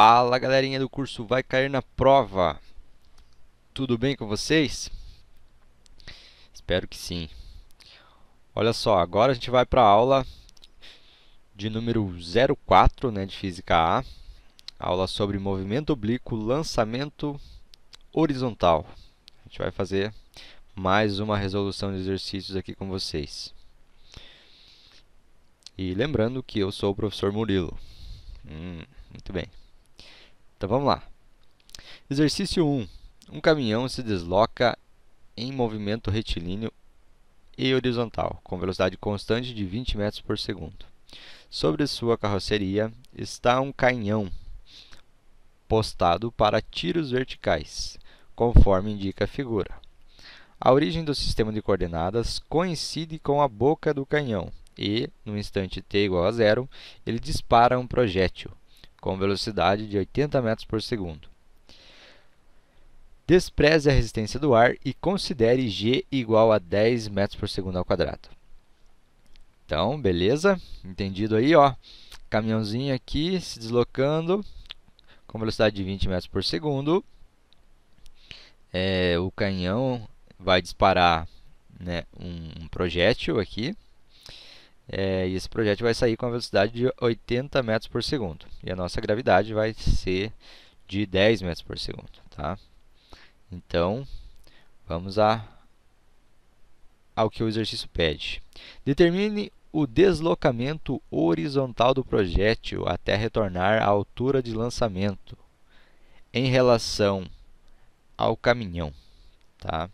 Fala galerinha do curso Vai Cair na Prova! Tudo bem com vocês? Espero que sim. Olha só, agora a gente vai para a aula de número 04 né, de Física A. Aula sobre movimento oblíquo, lançamento horizontal. A gente vai fazer mais uma resolução de exercícios aqui com vocês. E lembrando que eu sou o professor Murilo. Hum, muito bem. Então vamos lá. Exercício 1. Um caminhão se desloca em movimento retilíneo e horizontal, com velocidade constante de 20 metros por segundo. Sobre sua carroceria está um canhão postado para tiros verticais, conforme indica a figura. A origem do sistema de coordenadas coincide com a boca do canhão e, no instante t igual a zero, ele dispara um projétil, com velocidade de 80 metros por segundo. Despreze a resistência do ar e considere G igual a 10 metros por segundo ao quadrado. Então, beleza? Entendido aí, ó. Caminhãozinho aqui se deslocando com velocidade de 20 metros por segundo. É, o canhão vai disparar né, um, um projétil aqui é, e esse projétil vai sair com a velocidade de 80 metros por segundo. E a nossa gravidade vai ser de 10 metros por segundo. Tá? Então, vamos a, ao que o exercício pede. Determine o deslocamento horizontal do projétil até retornar à altura de lançamento em relação ao caminhão. Tá?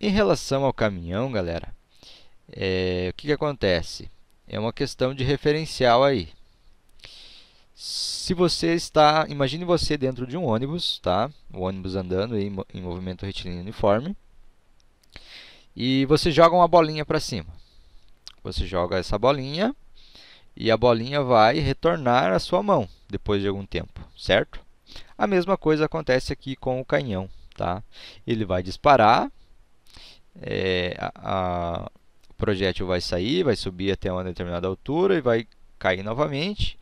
Em relação ao caminhão, galera, é, o que, que acontece? É uma questão de referencial aí. Se você está, imagine você dentro de um ônibus, tá? O ônibus andando em, em movimento retilíneo uniforme. E você joga uma bolinha para cima. Você joga essa bolinha e a bolinha vai retornar à sua mão depois de algum tempo, certo? A mesma coisa acontece aqui com o canhão, tá? Ele vai disparar, é, a, a, projétil vai sair, vai subir até uma determinada altura e vai cair novamente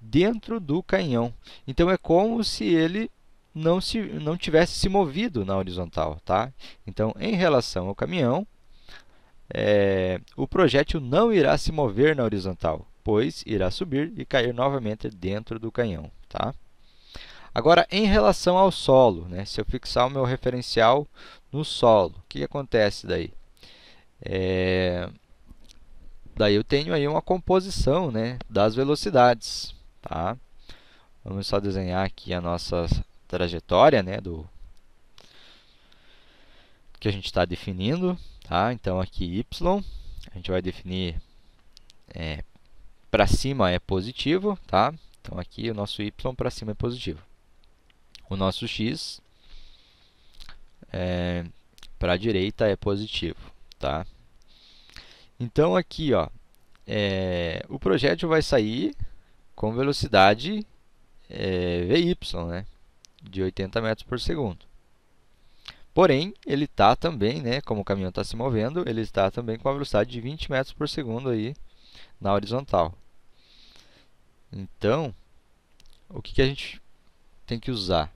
dentro do canhão. Então é como se ele não, se, não tivesse se movido na horizontal. Tá? Então, em relação ao caminhão, é, o projétil não irá se mover na horizontal, pois irá subir e cair novamente dentro do canhão. Tá? Agora, em relação ao solo, né? se eu fixar o meu referencial no solo, o que acontece daí? É... Daí eu tenho aí uma composição né, das velocidades. Tá? Vamos só desenhar aqui a nossa trajetória né, do que a gente está definindo. Tá? Então aqui y, a gente vai definir é, para cima é positivo. Tá? Então aqui o nosso y para cima é positivo. O nosso x é, para a direita é positivo. Tá? Então aqui, ó, é, o projétil vai sair com velocidade é, VY, né, de 80 metros por segundo. Porém, ele está também, né, como o caminhão está se movendo, ele está também com a velocidade de 20 metros por segundo aí na horizontal. Então, o que, que a gente tem que usar?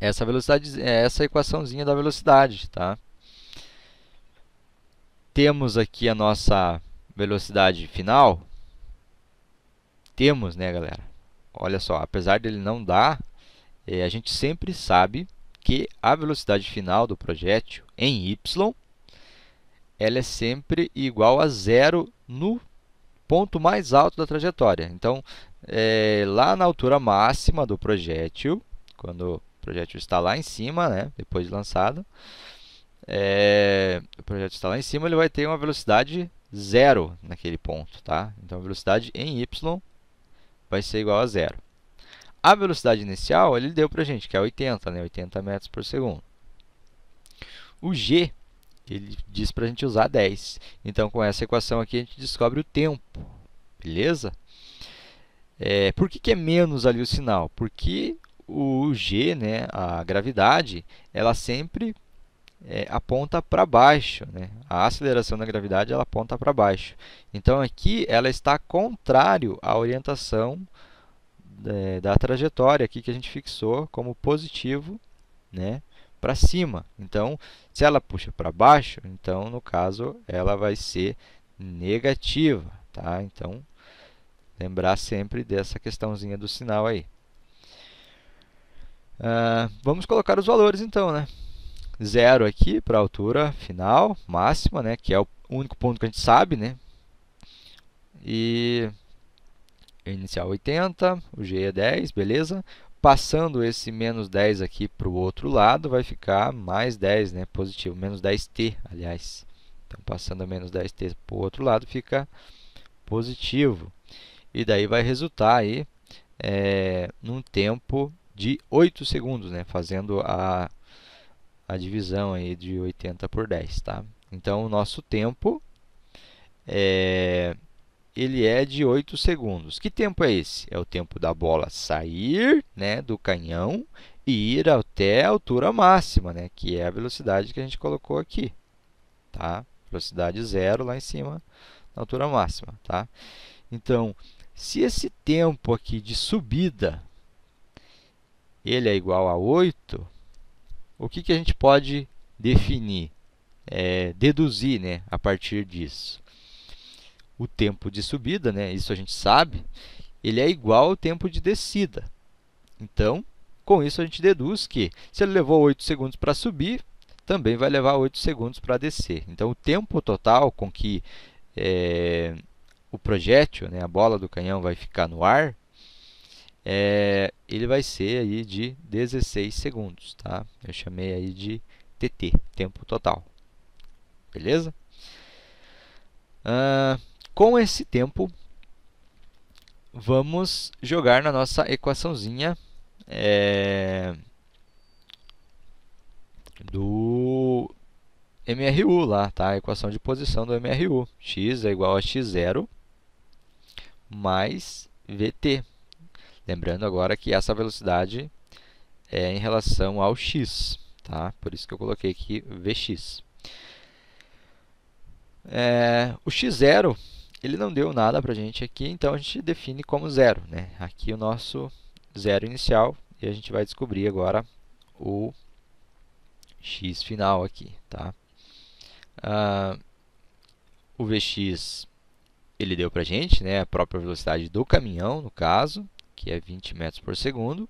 Essa velocidade, é, essa equaçãozinha da velocidade, tá? temos aqui a nossa velocidade final. Temos, né, galera? Olha só, apesar dele não dar, é, a gente sempre sabe que a velocidade final do projétil em y ela é sempre igual a zero no ponto mais alto da trajetória. Então, é, lá na altura máxima do projétil, quando o projétil está lá em cima, né, depois de lançado, é, o projeto está lá em cima, ele vai ter uma velocidade zero naquele ponto, tá? Então, a velocidade em y vai ser igual a zero. A velocidade inicial ele deu para a gente, que é 80, né? 80 metros por segundo. O g, ele diz para a gente usar 10. Então, com essa equação aqui, a gente descobre o tempo, beleza? É, por que, que é menos ali o sinal? Porque o g, né, a gravidade, ela sempre é, aponta para baixo, né? a aceleração da gravidade ela aponta para baixo. Então aqui ela está contrário à orientação é, da trajetória aqui que a gente fixou como positivo né? para cima. Então se ela puxa para baixo, então no caso ela vai ser negativa. Tá? Então lembrar sempre dessa questãozinha do sinal aí. Uh, vamos colocar os valores então, né? zero aqui para a altura final, máxima, né, que é o único ponto que a gente sabe, né? E inicial 80, o G é 10, beleza? Passando esse menos 10 aqui para o outro lado, vai ficar mais 10, né? Positivo, menos 10t, aliás. Então, passando a menos 10t para o outro lado, fica positivo. E daí vai resultar aí é, num tempo de 8 segundos, né? Fazendo a a divisão aí de 80 por 10, tá? Então, o nosso tempo é, ele é de 8 segundos. Que tempo é esse? É o tempo da bola sair né, do canhão e ir até a altura máxima, né, que é a velocidade que a gente colocou aqui. Tá? Velocidade zero lá em cima, na altura máxima. Tá? Então, se esse tempo aqui de subida ele é igual a 8, o que, que a gente pode definir, é, deduzir né, a partir disso? O tempo de subida, né, isso a gente sabe, ele é igual ao tempo de descida. Então, com isso a gente deduz que se ele levou 8 segundos para subir, também vai levar 8 segundos para descer. Então, o tempo total com que é, o projétil, né, a bola do canhão, vai ficar no ar é, ele vai ser aí de 16 segundos, tá? Eu chamei aí de TT, tempo total. Beleza? Uh, com esse tempo, vamos jogar na nossa equaçãozinha é, do MRU lá, tá? A equação de posição do MRU. x é igual a x0 mais vt, Lembrando agora que essa velocidade é em relação ao x, tá? por isso que eu coloquei aqui Vx. É, o x0 ele não deu nada para a gente aqui, então a gente define como zero. Né? Aqui o nosso zero inicial e a gente vai descobrir agora o x final aqui. Tá? Ah, o Vx ele deu para a gente, né, a própria velocidade do caminhão, no caso, que é 20 metros por segundo,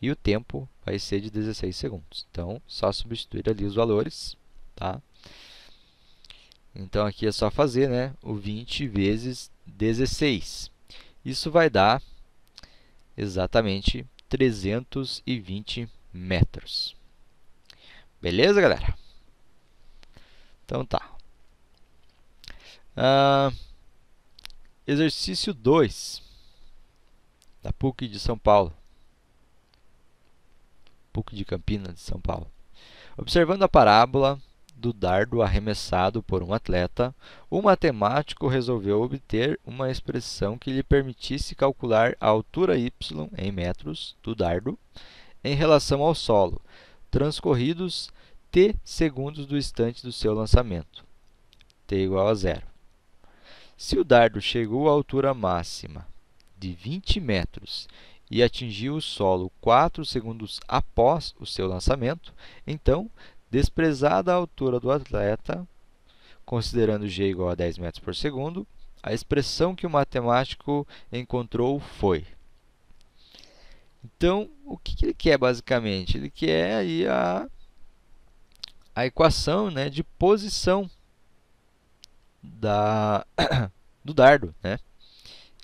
e o tempo vai ser de 16 segundos. Então, só substituir ali os valores, tá? Então, aqui é só fazer né, o 20 vezes 16. Isso vai dar exatamente 320 metros. Beleza, galera? Então, tá. Ah, exercício 2 da PUC de São Paulo. PUC de Campinas de São Paulo. Observando a parábola do dardo arremessado por um atleta, o matemático resolveu obter uma expressão que lhe permitisse calcular a altura y em metros do dardo em relação ao solo, transcorridos t segundos do instante do seu lançamento, t igual a zero. Se o dardo chegou à altura máxima de 20 metros e atingiu o solo 4 segundos após o seu lançamento, então, desprezada a altura do atleta, considerando g igual a 10 metros por segundo, a expressão que o matemático encontrou foi. Então, o que ele quer basicamente? Ele quer aí a, a equação né, de posição da, do dardo. Né?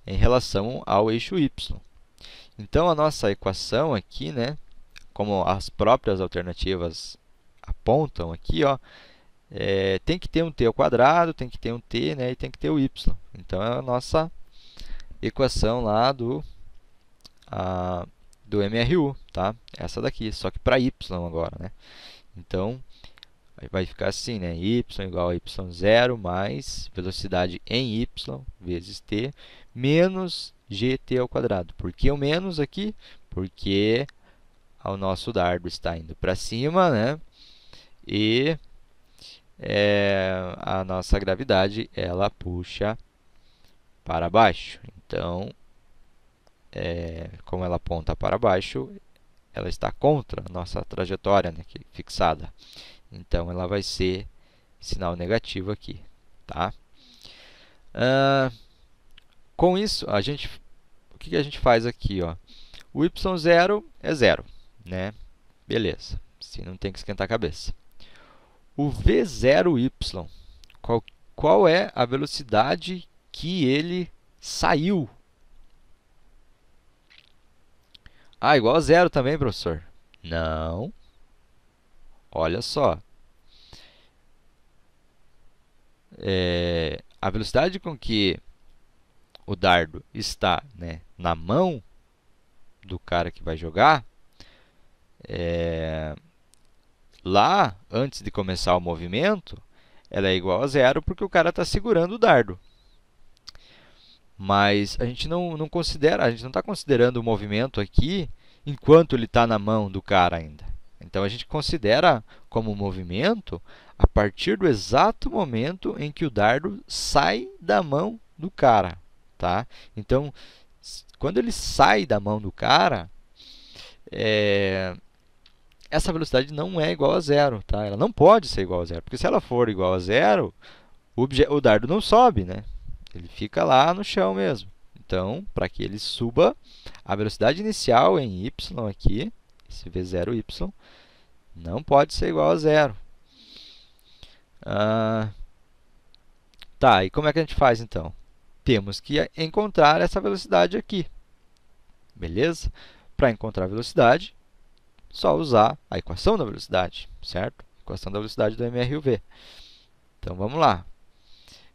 em relação ao eixo y. Então, a nossa equação aqui, né, como as próprias alternativas apontam aqui, ó, é, tem que ter um t ao quadrado, tem que ter um t né, e tem que ter o y. Então, é a nossa equação lá do, a, do MRU, tá? Essa daqui, só que para y agora, né? Então, vai ficar assim, né? y igual a y0 mais velocidade em y vezes t menos gt ao quadrado. Por que o menos aqui? Porque o nosso dardo está indo para cima, né? E é, a nossa gravidade ela puxa para baixo. Então, é, como ela aponta para baixo, ela está contra a nossa trajetória né, fixada. Então, ela vai ser sinal negativo aqui, tá? Uh, com isso, a gente, o que, a gente faz aqui? Ó? O y0 é zero, né? Beleza, assim não tem que esquentar a cabeça. O v0y, qual, qual é a velocidade que ele saiu? Ah, igual a zero também, professor. Não. Olha só. É, a velocidade com que o dardo está né, na mão do cara que vai jogar, é, lá, antes de começar o movimento, ela é igual a zero porque o cara está segurando o dardo. Mas a gente não, não considera, a gente não está considerando o movimento aqui enquanto ele está na mão do cara ainda. Então a gente considera como movimento a partir do exato momento em que o dardo sai da mão do cara tá? Então, quando ele sai da mão do cara, é, essa velocidade não é igual a zero, tá? Ela não pode ser igual a zero, porque se ela for igual a zero, o, o dardo não sobe, né? Ele fica lá no chão mesmo. Então, para que ele suba, a velocidade inicial em y aqui, esse v0y, não pode ser igual a zero. Ah, tá, e como é que a gente faz então? temos que encontrar essa velocidade aqui. Beleza? Para encontrar a velocidade, só usar a equação da velocidade, certo? Equação da velocidade do MRUV. Então, vamos lá.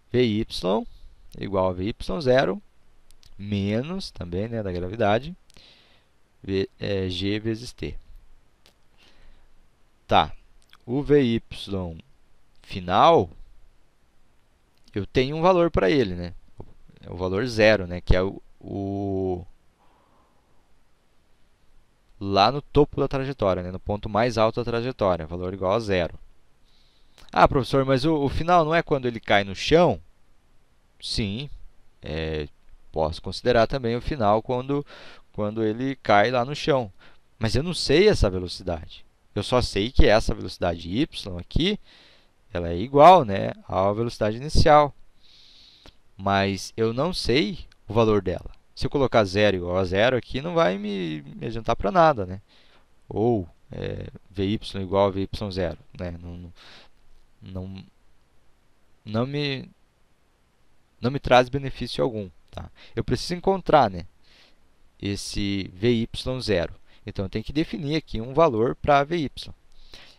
VY igual a VY0 menos, também, né, da gravidade, v, é, G vezes T. Tá. O VY final, eu tenho um valor para ele, né? É o valor zero, né? Que é o, o lá no topo da trajetória, né? no ponto mais alto da trajetória, valor igual a zero. Ah, professor, mas o, o final não é quando ele cai no chão? Sim, é, posso considerar também o final quando, quando ele cai lá no chão. Mas eu não sei essa velocidade. Eu só sei que essa velocidade y aqui, ela é igual né, à velocidade inicial mas eu não sei o valor dela. Se eu colocar zero igual a zero aqui, não vai me, me adiantar para nada, né? Ou é, VY igual a vy zero, né? Não, não, não, me, não me traz benefício algum, tá? Eu preciso encontrar, né? Esse vy zero. Então, eu tenho que definir aqui um valor para VY.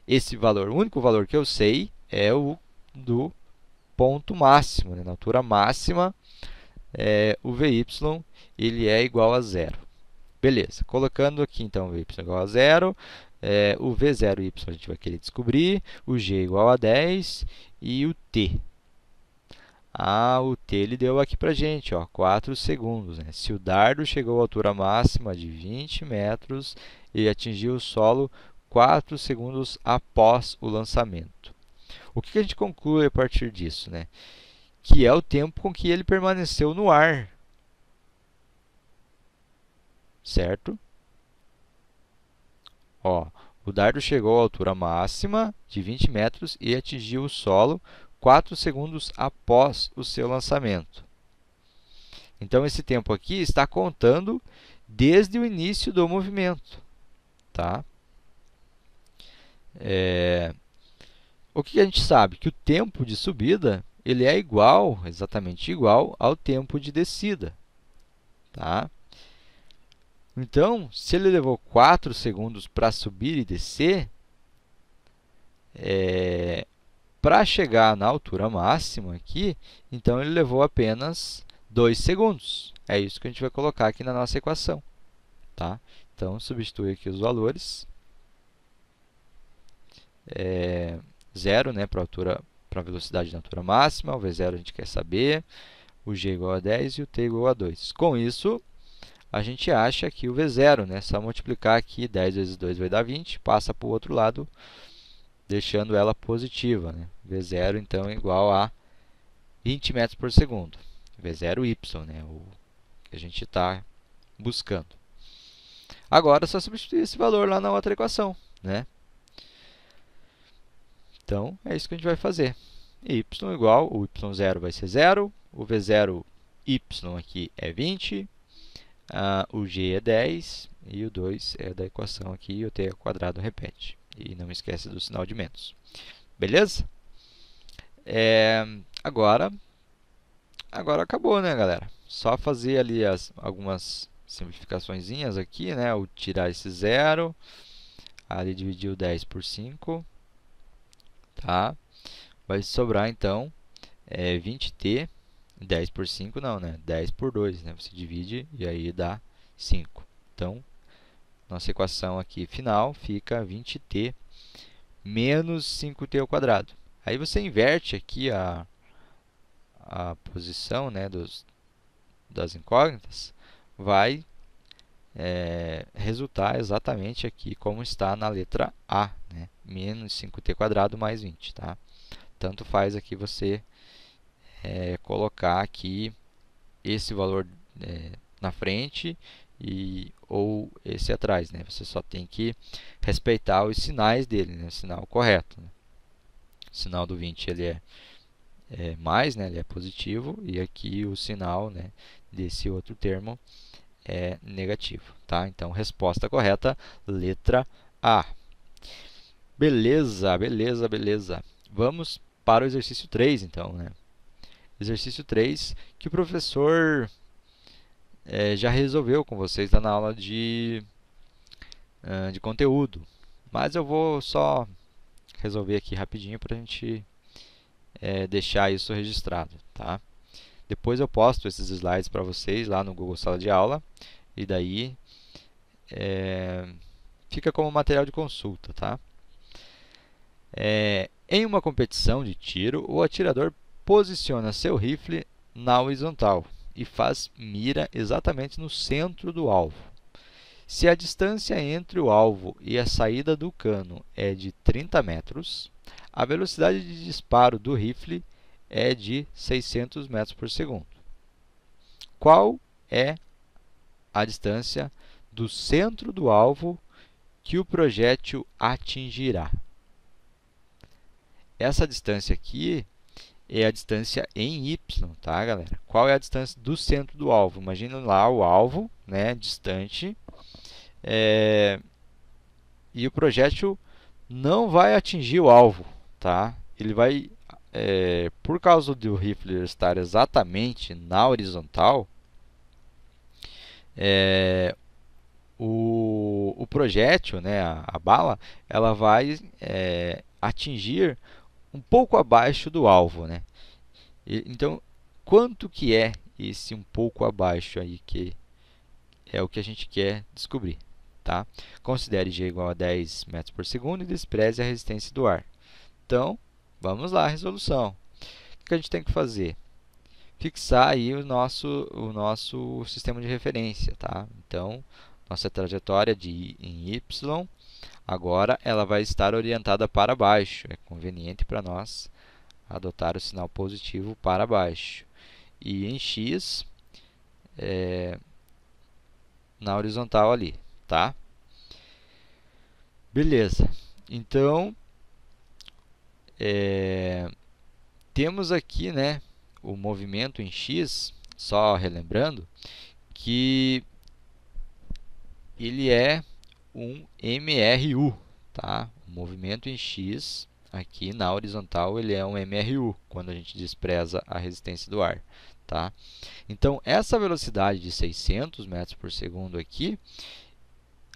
Esse valor, o único valor que eu sei é o do ponto máximo, né? na altura máxima, é, o VY ele é igual a zero. Beleza, colocando aqui então o VY igual a zero, é, o V0Y a gente vai querer descobrir, o G igual a 10 e o T. Ah, o T ele deu aqui para gente, ó, 4 segundos. Né? Se o dardo chegou à altura máxima de 20 metros, e atingiu o solo 4 segundos após o lançamento. O que, a gente conclui a partir disso? Né? Que é o tempo com que ele permaneceu no ar. Certo? Ó, o dardo chegou à altura máxima de 20 metros e atingiu o solo 4 segundos após o seu lançamento. Então, esse tempo aqui está contando desde o início do movimento. Tá? É, o que a gente sabe? Que o tempo de subida ele é igual, exatamente igual, ao tempo de descida. Tá? Então, se ele levou 4 segundos para subir e descer, é, para chegar na altura máxima aqui, então ele levou apenas 2 segundos. É isso que a gente vai colocar aqui na nossa equação. Tá? Então, substitui aqui os valores. É, zero né, para a velocidade na altura máxima, o V0 a gente quer saber, o G igual a 10 e o T igual a 2. Com isso, a gente acha que o V0, né, só multiplicar aqui, 10 vezes 2 vai dar 20, passa para o outro lado, deixando ela positiva. Né? V0, então, é igual a 20 metros por segundo. V0y, né, o que a gente está buscando. Agora, é só substituir esse valor lá na outra equação. Né? Então, é isso que a gente vai fazer. Y igual, o y0 vai ser 0, o v0 y aqui é 20, uh, o g é 10 e o 2 é da equação aqui, e o t ao quadrado repete. E não esquece do sinal de menos. Beleza? É, agora, agora acabou, né, galera? Só fazer ali as, algumas simplificações aqui, né? O tirar esse zero, ali dividir o 10 por 5, tá? Vai sobrar, então, é 20t, 10 por 5 não, né? 10 por 2, né? Você divide e aí dá 5. Então, nossa equação aqui final fica 20t menos 5t ao quadrado. Aí você inverte aqui a, a posição né, dos, das incógnitas, vai é, resultar exatamente aqui como está na letra A. Né? Menos 5t mais 20. Tá? Tanto faz aqui você é, colocar aqui esse valor é, na frente e ou esse atrás, né? Você só tem que respeitar os sinais dele, né? O sinal correto. Né? O sinal do 20 ele é, é, mais, né? Ele é positivo e aqui o sinal, né? Desse outro termo é negativo, tá? Então resposta correta, letra A. Beleza, beleza, beleza. Vamos para o exercício 3, então, né? Exercício 3, que o professor é, já resolveu com vocês lá na aula de, uh, de conteúdo. Mas eu vou só resolver aqui rapidinho para a gente é, deixar isso registrado, tá? Depois eu posto esses slides para vocês lá no Google Sala de Aula e daí é, fica como material de consulta, tá? É, em uma competição de tiro, o atirador posiciona seu rifle na horizontal e faz mira exatamente no centro do alvo. Se a distância entre o alvo e a saída do cano é de 30 metros, a velocidade de disparo do rifle é de 600 metros por segundo. Qual é a distância do centro do alvo que o projétil atingirá? Essa distância aqui é a distância em y, tá, galera? Qual é a distância do centro do alvo? Imagina lá o alvo, né, distante, é... e o projétil não vai atingir o alvo, tá? Ele vai, é... por causa do rifle estar exatamente na horizontal, é... o... o projétil, né, a, a bala, ela vai é, atingir um pouco abaixo do alvo, né? E, então, quanto que é esse um pouco abaixo aí que é o que a gente quer descobrir, tá? Considere g igual a 10 metros por segundo e despreze a resistência do ar. Então, vamos lá, resolução. O que a gente tem que fazer? Fixar aí o nosso, o nosso sistema de referência, tá? Então, nossa trajetória de, em y Agora ela vai estar orientada para baixo. É conveniente para nós adotar o sinal positivo para baixo. E em x, é, na horizontal ali, tá? Beleza. Então, é, temos aqui né, o movimento em x, só relembrando, que ele é um MRU, tá? O movimento em X aqui na horizontal ele é um MRU, quando a gente despreza a resistência do ar. Tá? Então, essa velocidade de 600 metros por segundo aqui,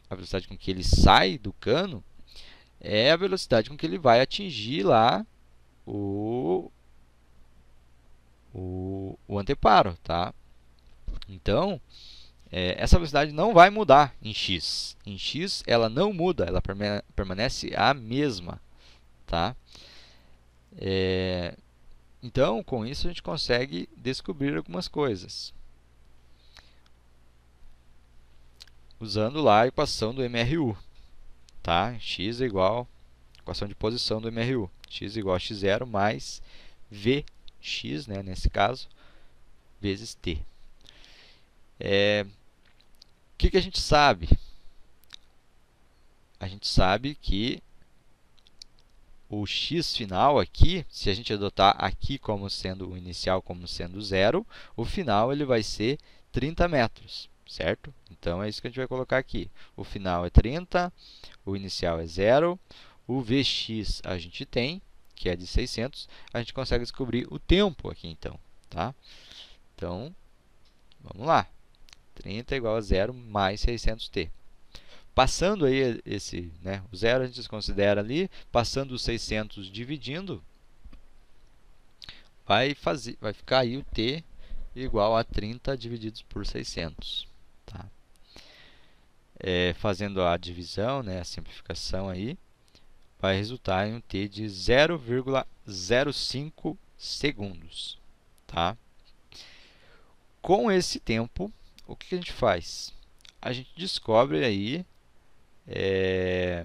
a velocidade com que ele sai do cano, é a velocidade com que ele vai atingir lá o, o, o anteparo. Tá? Então, é, essa velocidade não vai mudar em x. Em x ela não muda, ela permanece a mesma. Tá? É, então, com isso, a gente consegue descobrir algumas coisas. Usando lá a equação do MRU. Tá? x é igual equação de posição do MRU. x é igual a x0 mais vx, né, nesse caso, vezes t. É, que, que a gente sabe? A gente sabe que o x final aqui, se a gente adotar aqui como sendo o inicial, como sendo zero, o final ele vai ser 30 metros, certo? Então, é isso que a gente vai colocar aqui. O final é 30, o inicial é zero, o Vx a gente tem, que é de 600, a gente consegue descobrir o tempo aqui, então. Tá? Então, vamos lá. 30 é igual a 0 mais 600t. Passando aí esse, né, o zero a gente considera ali, passando os 600 dividindo, vai, fazer, vai ficar aí o t igual a 30 divididos por 600. Tá? É, fazendo a divisão, né, a simplificação aí, vai resultar em um t de 0,05 segundos. Tá? Com esse tempo, o que, a gente faz? A gente descobre aí, é,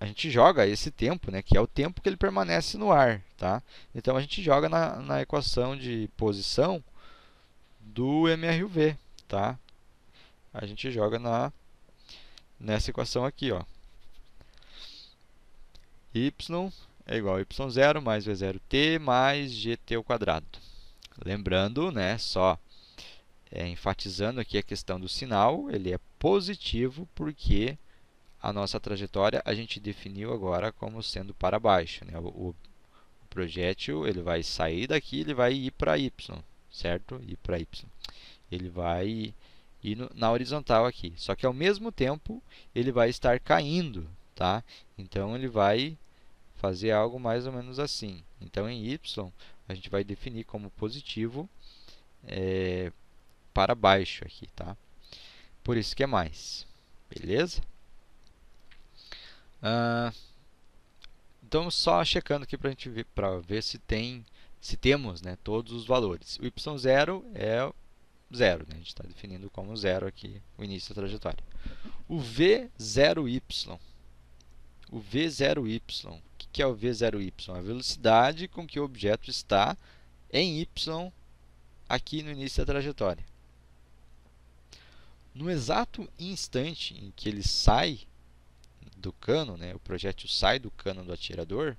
a gente joga esse tempo, né, que é o tempo que ele permanece no ar. Tá? Então a gente joga na, na equação de posição do MRUV. Tá? A gente joga na, nessa equação aqui. Ó. Y é igual a y0 mais v0t mais gt ao quadrado. Lembrando, né, só é, enfatizando aqui a questão do sinal, ele é positivo porque a nossa trajetória a gente definiu agora como sendo para baixo. Né? O, o projétil ele vai sair daqui, ele vai ir para Y, certo? Ir para Y. Ele vai ir no, na horizontal aqui. Só que ao mesmo tempo ele vai estar caindo, tá? Então ele vai fazer algo mais ou menos assim. Então em Y a gente vai definir como positivo. É, para baixo aqui, tá? Por isso que é mais, beleza? então, só checando aqui para a gente ver, pra ver se tem, se temos né, todos os valores. O y0 é zero né? a gente está definindo como zero aqui o início da trajetória. O v0y, o v0y, o que é o v0y? A velocidade com que o objeto está em y aqui no início da trajetória. No exato instante em que ele sai do cano, né, o projétil sai do cano do atirador,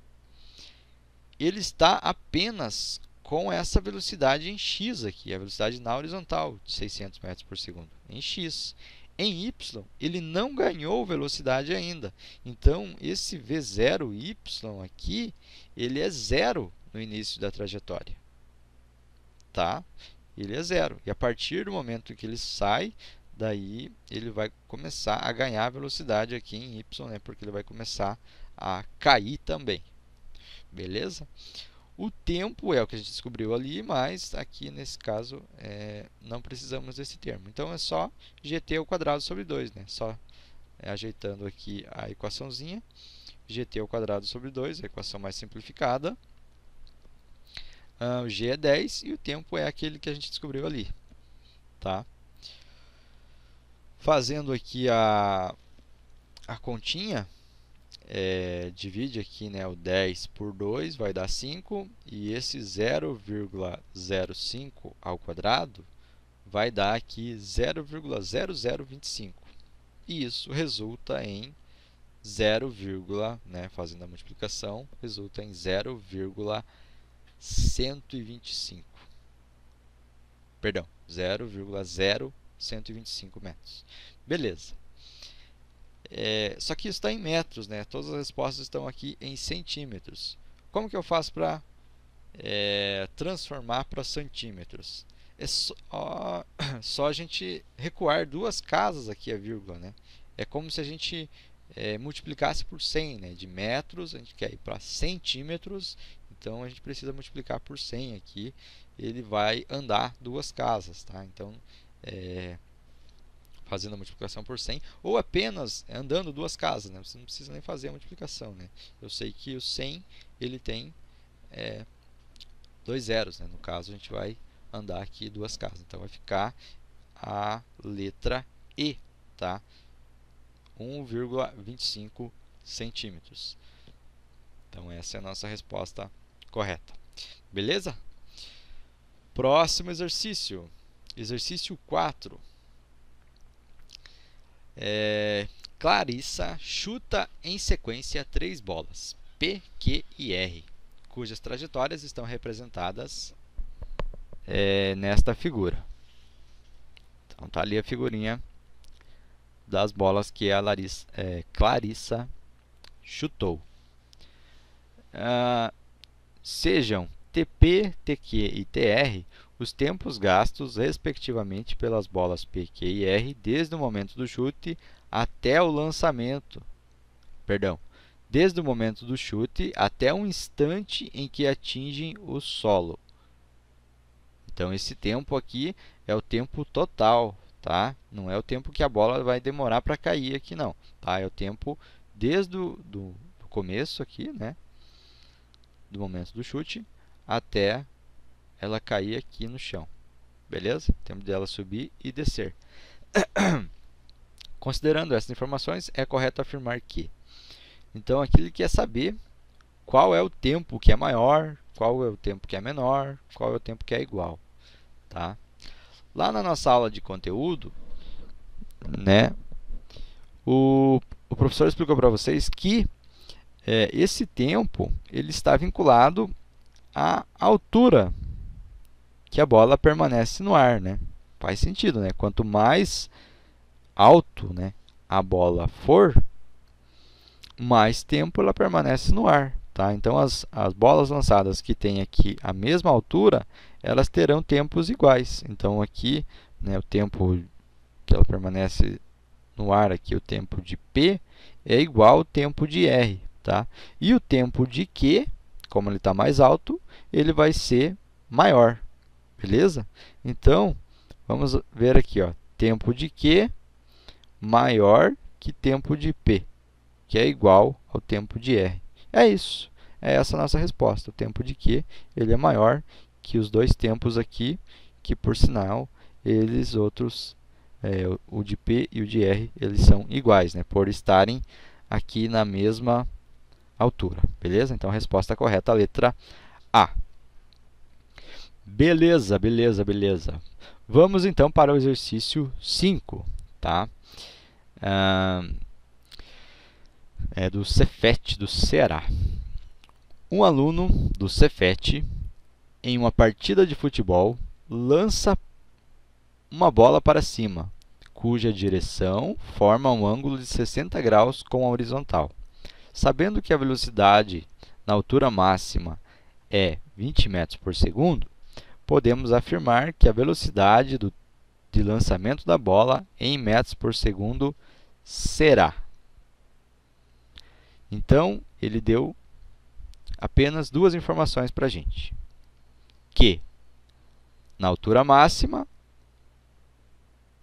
ele está apenas com essa velocidade em x aqui, a velocidade na horizontal de 600 metros por segundo, em x. Em y, ele não ganhou velocidade ainda. Então, esse v0y aqui, ele é zero no início da trajetória. Tá? Ele é zero. E a partir do momento que ele sai daí ele vai começar a ganhar velocidade aqui em Y, né? porque ele vai começar a cair também. Beleza? O tempo é o que a gente descobriu ali, mas aqui nesse caso é, não precisamos desse termo. Então é só gt ao quadrado sobre 2, né? Só é, ajeitando aqui a equaçãozinha, gt ao quadrado sobre 2, a equação mais simplificada. Ah, o g é 10 e o tempo é aquele que a gente descobriu ali, tá? Fazendo aqui a, a continha, é, divide aqui né, o 10 por 2, vai dar 5, e esse 0,05 ao quadrado vai dar aqui 0,0025. E isso resulta em 0, né, fazendo a multiplicação, resulta em 0,125. Perdão, 0,025. 125 metros. Beleza. É, só que isso está em metros, né? Todas as respostas estão aqui em centímetros. Como que eu faço para é, transformar para centímetros? É só, ó, só, a gente recuar duas casas aqui a vírgula, né? É como se a gente é, multiplicasse por 100, né? De metros, a gente quer ir para centímetros, então a gente precisa multiplicar por 100 aqui. Ele vai andar duas casas, tá? Então é, fazendo a multiplicação por 100, ou apenas andando duas casas, né? você não precisa nem fazer a multiplicação. Né? Eu sei que o 100 ele tem é, dois zeros, né? no caso a gente vai andar aqui duas casas, então vai ficar a letra E, tá? 1,25 centímetros. Então essa é a nossa resposta correta. Beleza? Próximo exercício. Exercício 4. É, Clarissa chuta em sequência três bolas, P, Q e R, cujas trajetórias estão representadas é, nesta figura. Então tá ali a figurinha das bolas que a Larissa, é, Clarissa chutou. Ah, sejam TP, TQ e TR os tempos gastos, respectivamente, pelas bolas PQ e R desde o momento do chute até o lançamento. Perdão, desde o momento do chute até o instante em que atingem o solo. Então, esse tempo aqui é o tempo total, tá? Não é o tempo que a bola vai demorar para cair aqui, não. Tá? É o tempo desde o do, do começo aqui, né? Do momento do chute até ela cair aqui no chão. Beleza? Tempo dela subir e descer. Considerando essas informações, é correto afirmar que. Então, aqui ele quer é saber qual é o tempo que é maior, qual é o tempo que é menor, qual é o tempo que é igual. Tá? Lá na nossa aula de conteúdo, né, o, o professor explicou para vocês que é, esse tempo ele está vinculado à altura que a bola permanece no ar, né? Faz sentido, né? Quanto mais alto, né, a bola for, mais tempo ela permanece no ar, tá? Então as, as bolas lançadas que têm aqui a mesma altura, elas terão tempos iguais. Então aqui, né, o tempo que ela permanece no ar aqui, o tempo de P é igual ao tempo de R, tá? E o tempo de Q, como ele está mais alto, ele vai ser maior, Beleza? Então, vamos ver aqui, ó, tempo de Q maior que tempo de P, que é igual ao tempo de R. É isso. É essa a nossa resposta. O tempo de Q ele é maior que os dois tempos aqui, que por sinal, eles outros, é, o de P e o de R, eles são iguais, né? por estarem aqui na mesma altura. Beleza? Então, a resposta correta é a letra A. Beleza, beleza, beleza. Vamos então para o exercício 5, tá? Ah, é do Cefet, do Ceará. Um aluno do Cefet, em uma partida de futebol, lança uma bola para cima, cuja direção forma um ângulo de 60 graus com a horizontal. Sabendo que a velocidade na altura máxima é 20 metros por segundo, podemos afirmar que a velocidade do, de lançamento da bola em metros por segundo será. Então, ele deu apenas duas informações para a gente. Que na altura máxima,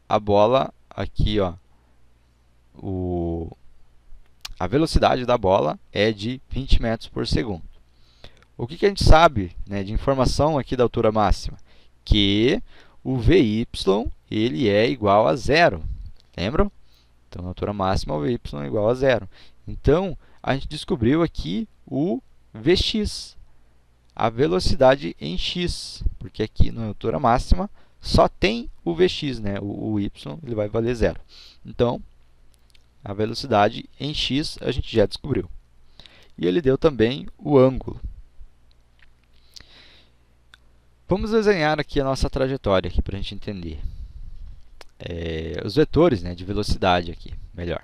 a bola aqui, ó, o, a velocidade da bola é de 20 metros por segundo. O que, que a gente sabe né, de informação aqui da altura máxima? Que o VY ele é igual a zero. Lembram? Então, na altura máxima, o VY é igual a zero. Então, a gente descobriu aqui o Vx, a velocidade em x, porque aqui na altura máxima só tem o Vx, né? o, o y ele vai valer zero. Então, a velocidade em x a gente já descobriu. E ele deu também o ângulo. Vamos desenhar aqui a nossa trajetória aqui para a gente entender. É, os vetores né, de velocidade aqui, melhor.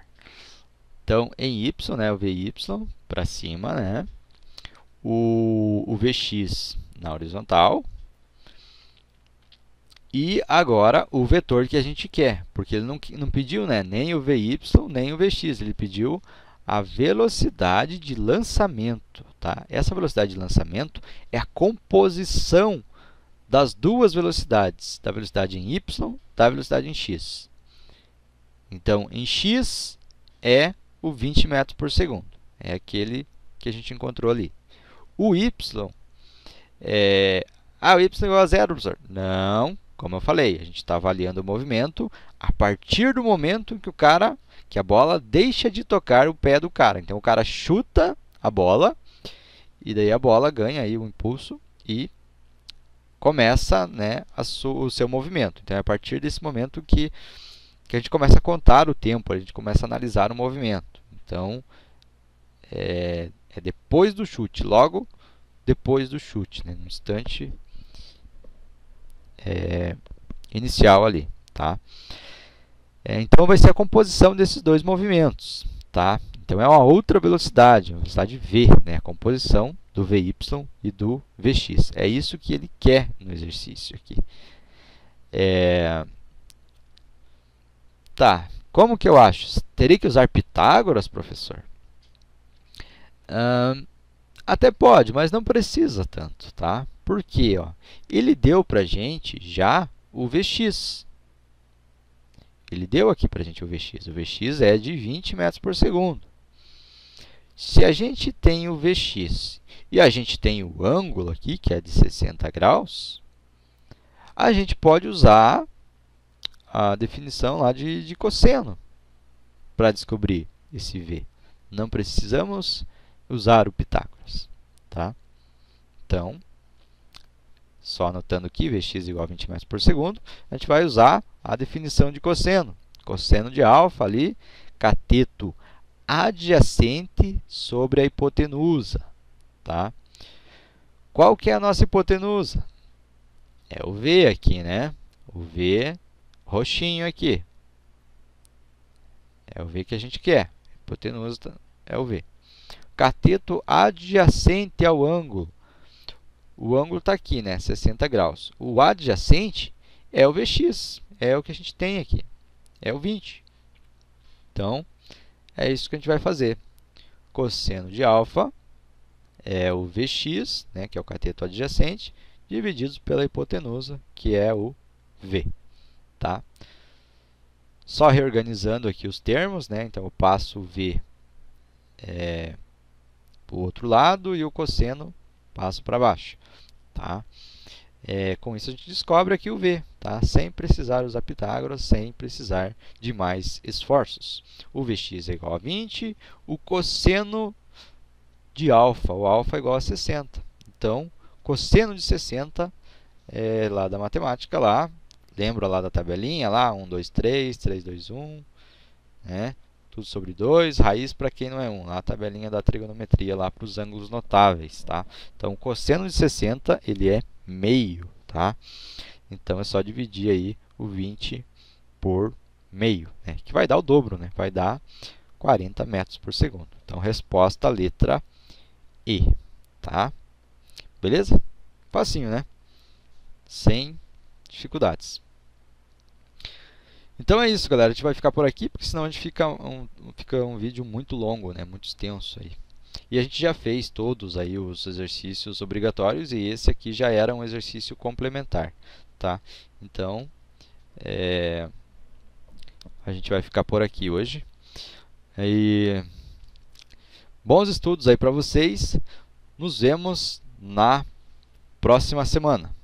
Então, em y, né, o vy para cima, né, o, o vx na horizontal, e agora o vetor que a gente quer, porque ele não, não pediu né, nem o vy, nem o vx, ele pediu a velocidade de lançamento. Tá? Essa velocidade de lançamento é a composição das duas velocidades, da velocidade em y, da velocidade em x. Então, em x é o 20 metros por segundo, é aquele que a gente encontrou ali. O y é... Ah, o y é igual a zero, professor. Não, como eu falei, a gente está avaliando o movimento a partir do momento que o cara, que a bola deixa de tocar o pé do cara. Então, o cara chuta a bola e daí a bola ganha aí o impulso e começa né, o seu movimento. Então, é a partir desse momento que, que a gente começa a contar o tempo, a gente começa a analisar o movimento. Então, é, é depois do chute, logo depois do chute, né, no instante é, inicial ali. Tá? É, então, vai ser a composição desses dois movimentos. Tá? Então é uma outra velocidade, uma velocidade v, né? a composição do vy e do vx. É isso que ele quer no exercício aqui. É... Tá, como que eu acho? Teria que usar Pitágoras, professor? Hum, até pode, mas não precisa tanto, tá? Por quê? Ó, ele deu para gente já o Vx. Ele deu aqui para gente o Vx. O Vx é de 20 metros por segundo. Se a gente tem o Vx e a gente tem o ângulo aqui, que é de 60 graus, a gente pode usar a definição lá de, de cosseno para descobrir esse V. Não precisamos usar o Pitágoras. Tá? Então, só anotando que Vx igual a 20 metros por segundo, a gente vai usar a definição de cosseno. Cosseno de alfa ali, cateto adjacente sobre a hipotenusa. Tá? Qual que é a nossa hipotenusa? É o V aqui, né? O V roxinho aqui. É o V que a gente quer. Hipotenusa tá, é o V. Cateto adjacente ao ângulo. O ângulo está aqui, né? 60 graus. O adjacente é o Vx. É o que a gente tem aqui. É o 20. Então, é isso que a gente vai fazer. Cosseno de alfa é o Vx, né, que é o cateto adjacente, dividido pela hipotenusa, que é o V. Tá? Só reorganizando aqui os termos, né, então eu passo o V é, para o outro lado e o cosseno passo para baixo. Tá? É, com isso a gente descobre aqui o V, tá? sem precisar usar Pitágoras, sem precisar de mais esforços. O Vx é igual a 20, o cosseno de alfa, o alfa é igual a 60. Então, cosseno de 60, é, lá da matemática, lá, lembra lá da tabelinha, lá, 1, 2, 3, 3, 2, 1, né? tudo sobre 2, raiz para quem não é 1, lá a tabelinha da trigonometria, lá para os ângulos notáveis. Tá? Então, cosseno de 60, ele é meio, tá? Então é só dividir aí o 20 por meio, né? que vai dar o dobro, né? vai dar 40 metros por segundo. Então, resposta letra E. Tá? Beleza? Facinho, né? Sem dificuldades. Então é isso, galera. A gente vai ficar por aqui, porque senão a gente fica um, fica um vídeo muito longo, né? muito extenso aí. E a gente já fez todos aí os exercícios obrigatórios e esse aqui já era um exercício complementar, tá? Então, é, a gente vai ficar por aqui hoje. E bons estudos aí para vocês. Nos vemos na próxima semana.